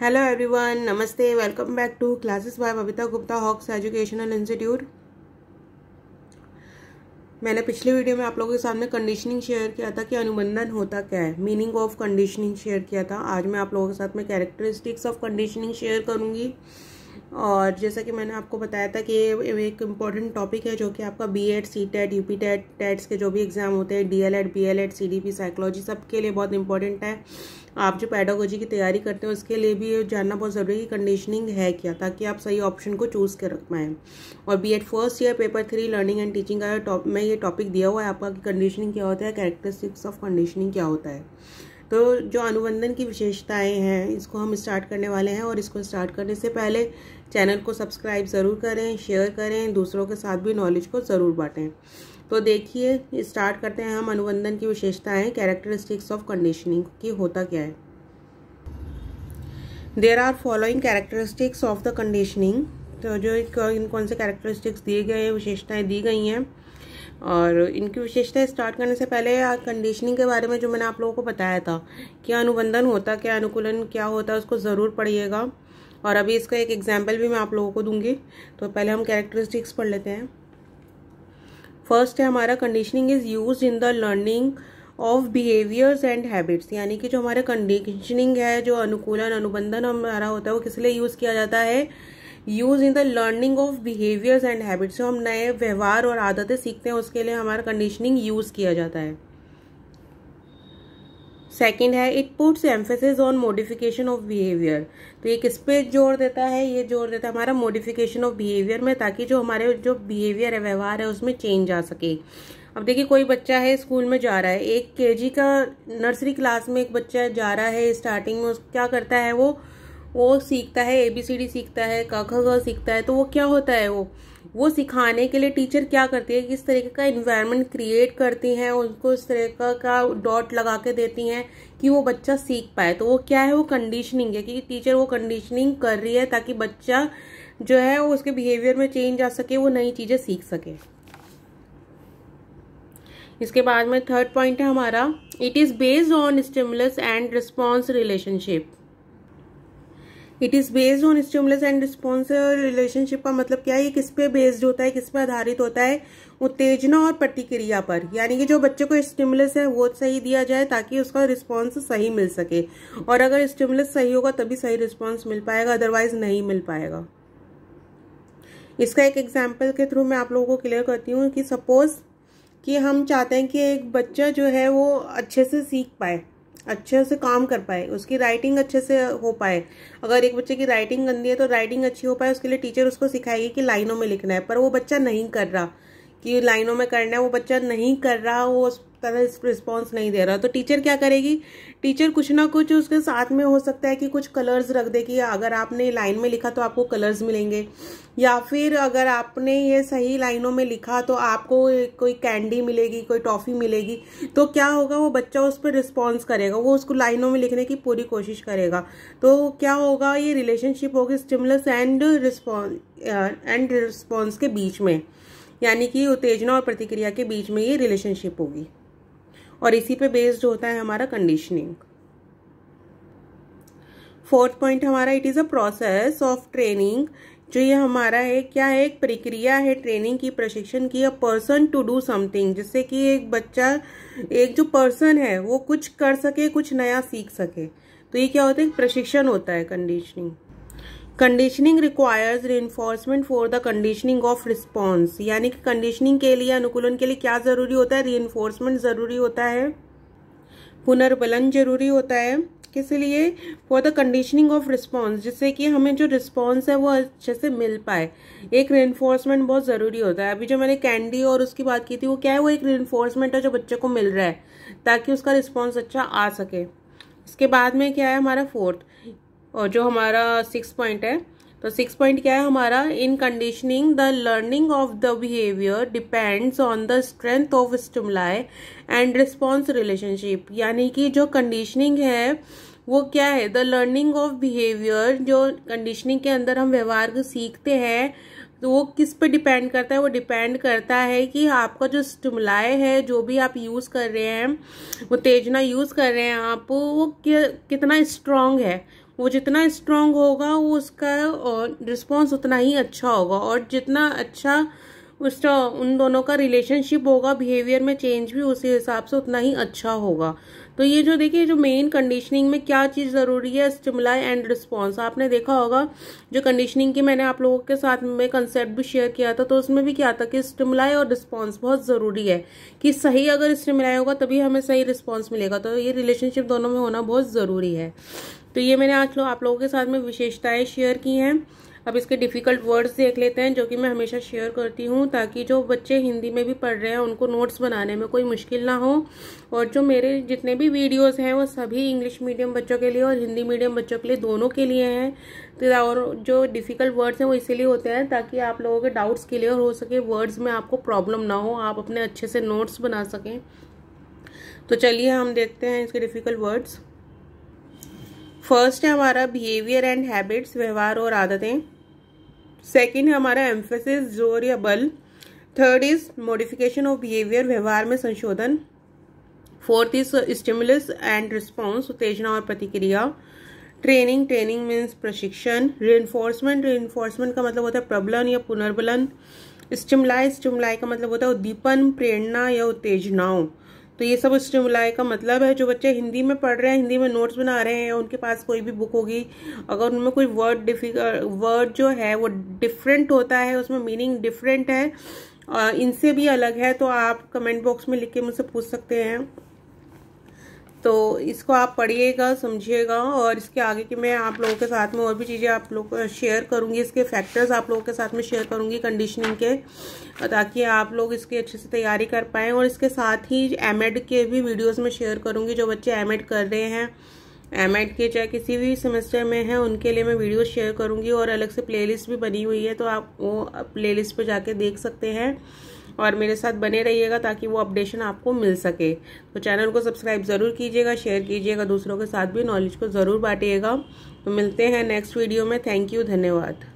hello everyone नमस्ते welcome back to classes by Babita Gupta Hawks educational institute मैंने पिछले video में आप लोगों के सामने कंडीशनिंग शेयर किया था कि अनुबंधन होता क्या है मीनिंग ऑफ कंडीशनिंग शेयर किया था आज मैं आप लोगों के साथ में कैरेक्टरिस्टिक्स ऑफ कंडीशनिंग शेयर करूंगी और जैसा कि मैंने आपको बताया था कि एक इम्पॉर्टेंट टॉपिक है जो कि आपका B Ed C TET U P TET TETs के जो भी एग्ज़ाम होते हैं D El Ed B El Ed C D P psychology सबके लिए बहुत इंपॉर्टेंट है आप जो पैडागोजी की तैयारी करते हैं उसके लिए भी जानना बहुत ज़रूरी है कंडीशनिंग है क्या ताकि आप सही ऑप्शन को चूज़ कर रख पाएँ और B Ed first year paper three learning and teaching का टॉप में ये टॉपिक दिया हुआ है आपका कि कंडीशनिंग क्या होता है कैरेक्टरिस्टिक्स ऑफ कंडीशनिंग क्या होता है तो जो अनुबंधन की विशेषताएं हैं इसको हम स्टार्ट करने वाले हैं और इसको स्टार्ट करने से पहले चैनल को सब्सक्राइब ज़रूर करें शेयर करें दूसरों के साथ भी नॉलेज को ज़रूर बांटें तो देखिए स्टार्ट करते हैं हम अनुबंधन की विशेषताएं कैरेक्टरिस्टिक्स ऑफ कंडीशनिंग की होता क्या है there are following characteristics of the conditioning तो जो कौन से कैरेक्टरिस्टिक्स दिए गए विशेषताएं दी गई हैं और इनकी विशेषता स्टार्ट करने से पहले कंडीशनिंग के बारे में जो मैंने आप लोगों को बताया था क्या अनुबंधन होता क्या अनुकूलन क्या होता है उसको ज़रूर पढ़िएगा और अभी इसका एक एग्जाम्पल भी मैं आप लोगों को दूंगी तो पहले हम कैरेक्टरिस्टिक्स पढ़ लेते हैं फर्स्ट है हमारा conditioning is use in the learning of behaviours and habits यानी कि जो हमारे कंडीशनिंग है जो अनुकूलन अनुबंधन हमारा होता है वो किस लिए यूज़ किया जाता है use in the learning of behaviours and habits जो हम नए व्यवहार और आदतें सीखते हैं उसके लिए हमारा कंडीशनिंग यूज किया जाता है सेकेंड है it puts emphasis on modification of behaviour तो एक किस पे जोर देता है ये जोर देता है हमारा मोडिफिकेशन ऑफ बिहेवियर में ताकि जो हमारे जो बिहेवियर है व्यवहार है उसमें चेंज आ सके अब देखिए कोई बच्चा है स्कूल में जा रहा है एक केजी का नर्सरी क्लास में एक बच्चा जा रहा है स्टार्टिंग में उस क्या करता है वो वो सीखता है ए बी सी डी सीखता है क ख सीखता है तो वो क्या होता है वो वो सिखाने के लिए टीचर क्या करती है किस तरीके का इन्वायरमेंट क्रिएट करती हैं उनको इस तरीके का डॉट लगा के देती हैं कि वो बच्चा सीख पाए तो वो क्या है वो कंडीशनिंग है कि टीचर वो कंडीशनिंग कर रही है ताकि बच्चा जो है वो उसके बिहेवियर में चेंज आ सके वो नई चीज़ें सीख सके इसके बाद में थर्ड पॉइंट है हमारा it is based on stimulus and response relationship it is based on stimulus and response relationship का मतलब क्या है ये किस पे बेस्ड होता है किस पे आधारित होता है उत्तेजना और प्रतिक्रिया पर यानी कि जो बच्चे को स्टिमुलस है वो सही दिया जाए ताकि उसका रिस्पॉन्स सही मिल सके और अगर स्टिमुलस सही होगा तभी सही रिस्पॉन्स मिल पाएगा अदरवाइज नहीं मिल पाएगा इसका एक एग्जाम्पल के थ्रू मैं आप लोगों को क्लियर करती हूँ कि सपोज कि हम चाहते हैं कि एक बच्चा जो है वो अच्छे से सीख पाए अच्छे से काम कर पाए उसकी राइटिंग अच्छे से हो पाए अगर एक बच्चे की राइटिंग गंदी है तो राइटिंग अच्छी हो पाए उसके लिए टीचर उसको सिखाएगी कि लाइनों में लिखना है पर वो बच्चा नहीं कर रहा कि लाइनों में करना है वो बच्चा नहीं कर रहा वो तरह रिस्पॉन्स नहीं दे रहा तो टीचर क्या करेगी टीचर कुछ ना कुछ उसके साथ में हो सकता है कि कुछ कलर्स रख दे कि अगर आपने लाइन में लिखा तो आपको कलर्स मिलेंगे या फिर अगर आपने ये सही लाइनों में लिखा तो आपको कोई कैंडी मिलेगी कोई टॉफ़ी मिलेगी तो क्या होगा वो बच्चा उस पर रिस्पॉन्स करेगा वो उसको लाइनों में लिखने की पूरी कोशिश करेगा तो क्या होगा ये रिलेशनशिप होगी stimulus and response and response के बीच में यानी कि उत्तेजना और प्रतिक्रिया के बीच में ये रिलेशनशिप होगी और इसी पे बेस्ड होता है हमारा कंडीशनिंग फोर्थ पॉइंट हमारा it is a process of training जो ये हमारा है क्या है एक प्रक्रिया है ट्रेनिंग की प्रशिक्षण की a person to do something जिससे कि एक बच्चा एक जो पर्सन है वो कुछ कर सके कुछ नया सीख सके तो ये क्या होता है प्रशिक्षण होता है conditioning conditioning requires enforcement for the conditioning of response यानी कि कंडीशनिंग के लिए अनुकूलन के लिए क्या जरूरी होता है रीइन्फोर्समेंट जरूरी होता है पुनर्बलन जरूरी होता है किस लिए for the conditioning of response जिससे कि हमें जो रिस्पॉन्स है वो अच्छे से मिल पाए एक रेनफोर्समेंट बहुत ज़रूरी होता है अभी जो मैंने कैंडी और उसकी बात की थी वो क्या है वो एक रेनफोर्समेंट है जो बच्चे को मिल रहा है ताकि उसका रिस्पॉन्स अच्छा आ सके इसके बाद में क्या है हमारा फोर्थ और जो हमारा सिक्स पॉइंट है तो सिक्स पॉइंट क्या है हमारा in conditioning the learning of the behaviour depends on the strength of stimuli and response relationship यानी कि जो कंडीशनिंग है वो क्या है द लर्निंग ऑफ बिहेवियर जो कंडीशनिंग के अंदर हम व्यवहार को सीखते हैं तो वो किस पे डिपेंड करता है वो डिपेंड करता है कि आपका जो स्टिमुलाय है जो भी आप यूज़ कर रहे हैं वो तेजना यूज़ कर रहे हैं आप वो कितना स्ट्रांग है वो जितना स्ट्रांग होगा वो उसका रिस्पॉन्स उतना ही अच्छा होगा और जितना अच्छा उसका उन दोनों का रिलेशनशिप होगा बिहेवियर में चेंज भी उसी हिसाब से उतना ही अच्छा होगा तो ये जो देखिए जो मेन कंडीशनिंग में क्या चीज़ ज़रूरी है स्टिमुलाई एंड रिस्पॉन्स आपने देखा होगा जो कंडीशनिंग की मैंने आप लोगों के साथ में कंसेप्ट भी शेयर किया था तो उसमें भी क्या था कि स्टिमुलाई और रिस्पॉन्स बहुत ज़रूरी है कि सही अगर स्टिमुलाई होगा तभी हमें सही रिस्पॉन्स मिलेगा तो ये रिलेशनशिप दोनों में होना बहुत ज़रूरी है तो ये मैंने आज लो, आप लोगों के साथ में विशेषताएं शेयर की हैं अब इसके डिफ़िकल्ट वर्ड्स देख लेते हैं जो कि मैं हमेशा शेयर करती हूँ ताकि जो बच्चे हिंदी में भी पढ़ रहे हैं उनको नोट्स बनाने में कोई मुश्किल ना हो और जो मेरे जितने भी वीडियोस हैं वो सभी इंग्लिश मीडियम बच्चों के लिए और हिंदी मीडियम बच्चों के लिए दोनों के लिए हैं तो और जो डिफ़िकल्ट वर्ड्स हैं वो इसीलिए होते हैं ताकि आप लोगों के डाउट्स क्लियर हो सके वर्ड्स में आपको प्रॉब्लम ना हो आप अपने अच्छे से नोट्स बना सकें तो चलिए हम देखते हैं इसके डिफ़िकल्ट वर्ड्स फर्स्ट है हमारा बिहेवियर एंड हैबिट्स व्यवहार और आदतें सेकंड है हमारा एम्फेसिस जोर या बल third is modification of behaviour व्यवहार में संशोधन fourth is stimulus and response उत्तेजना और प्रतिक्रिया ट्रेनिंग ट्रेनिंग मीन्स प्रशिक्षण रेनफोर्समेंट रेनफोर्समेंट का मतलब होता है प्रबलन या पुनर्बलन स्टिमलाई स्टिमलाई का मतलब होता है उद्दीपन प्रेरणा या उत्तेजनाओं तो ये सब स्टिमुलाय का मतलब है जो बच्चे हिंदी में पढ़ रहे हैं हिंदी में नोट्स बना रहे हैं उनके पास कोई भी बुक होगी अगर उनमें कोई वर्ड डिफिकल्ट वर्ड जो है वो डिफरेंट होता है उसमें मीनिंग डिफरेंट है इनसे भी अलग है तो आप कमेंट बॉक्स में लिख के मुझसे पूछ सकते हैं तो इसको आप पढ़िएगा समझिएगा और इसके आगे की मैं आप लोगों के साथ में और भी चीज़ें आप लोग शेयर करूँगी इसके फैक्टर्स आप लोगों के साथ में शेयर करूँगी कंडीशनिंग के ताकि आप लोग इसकी अच्छे से तैयारी कर पाएँ और इसके साथ ही एम के भी वीडियोज़ में शेयर करूँगी जो बच्चे एम कर रहे हैं एम के चाहे किसी भी सेमेस्टर में है उनके लिए मैं वीडियो शेयर करूँगी और अलग से प्लेलिस्ट भी बनी हुई है तो आप वो प्लेलिस्ट पर जाके देख सकते हैं और मेरे साथ बने रहिएगा ताकि वो अपडेशन आपको मिल सके तो चैनल को सब्सक्राइब ज़रूर कीजिएगा शेयर कीजिएगा दूसरों के साथ भी नॉलेज को ज़रूर बांटिएगा तो मिलते हैं नेक्स्ट वीडियो में थैंक यू धन्यवाद